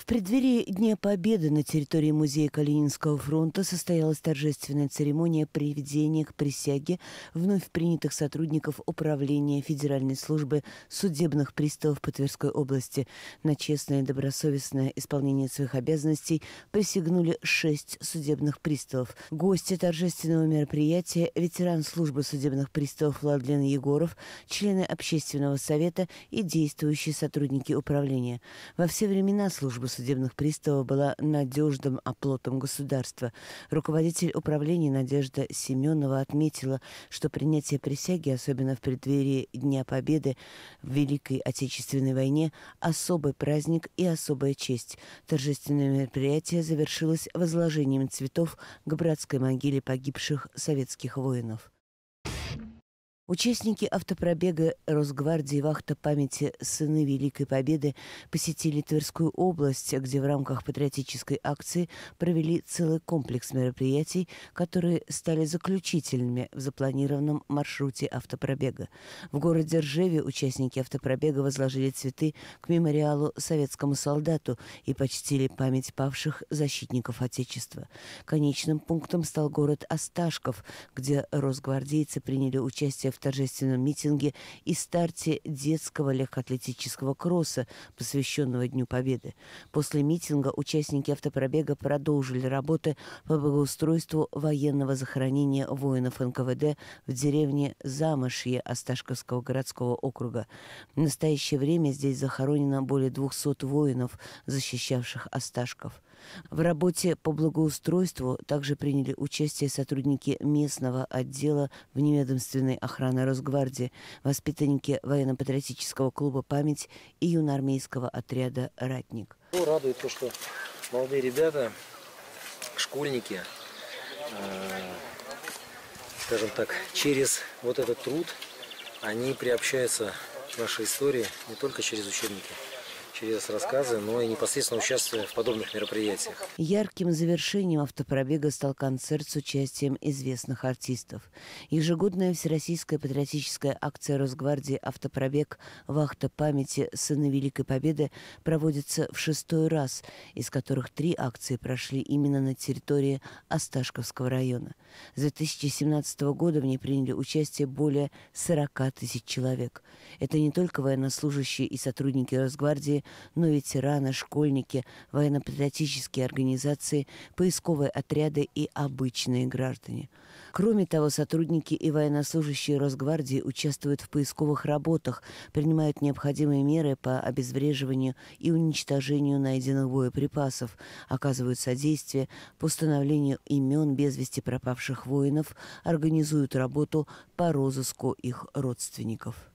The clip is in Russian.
В преддверии Дня Победы на территории Музея Калининского фронта состоялась торжественная церемония приведения к присяге вновь принятых сотрудников Управления Федеральной службы судебных приставов по Тверской области. На честное и добросовестное исполнение своих обязанностей присягнули шесть судебных приставов. Гости торжественного мероприятия – ветеран службы судебных приставов Владлен Егоров, члены Общественного совета и действующие сотрудники управления. Во все времена службы судебных приставов была надежным оплотом государства. Руководитель управления Надежда Семенова отметила, что принятие присяги, особенно в преддверии Дня Победы в Великой Отечественной войне, особый праздник и особая честь. Торжественное мероприятие завершилось возложением цветов к братской могиле погибших советских воинов. Участники автопробега Росгвардии «Вахта памяти сыны Великой Победы» посетили Тверскую область, где в рамках патриотической акции провели целый комплекс мероприятий, которые стали заключительными в запланированном маршруте автопробега. В городе Ржеве участники автопробега возложили цветы к мемориалу советскому солдату и почтили память павших защитников Отечества. Конечным пунктом стал город Осташков, где росгвардейцы приняли участие в торжественном митинге и старте детского легкоатлетического кросса, посвященного Дню Победы. После митинга участники автопробега продолжили работы по благоустройству военного захоронения воинов НКВД в деревне Замышье Осташковского городского округа. В настоящее время здесь захоронено более 200 воинов, защищавших Осташков. В работе по благоустройству также приняли участие сотрудники местного отдела в неведомственной охране ветераны Росгвардии, воспитанники военно-патриотического клуба «Память» и юноармейского отряда «Ратник». Ну, радует то, что молодые ребята, школьники, э, скажем так, через вот этот труд они приобщаются к нашей истории не только через учебники, через рассказы, но и непосредственно участвуя в подобных мероприятиях. Ярким завершением автопробега стал концерт с участием известных артистов. Ежегодная всероссийская патриотическая акция Росгвардии «Автопробег. Вахта памяти. сына Великой Победы» проводится в шестой раз, из которых три акции прошли именно на территории Осташковского района. С 2017 года в ней приняли участие более 40 тысяч человек. Это не только военнослужащие и сотрудники Росгвардии, но ветераны, школьники, военно-патриотические организации, поисковые отряды и обычные граждане. Кроме того, сотрудники и военнослужащие Росгвардии участвуют в поисковых работах, принимают необходимые меры по обезвреживанию и уничтожению найденных боеприпасов, оказывают содействие по установлению имен без вести пропавших воинов, организуют работу по розыску их родственников.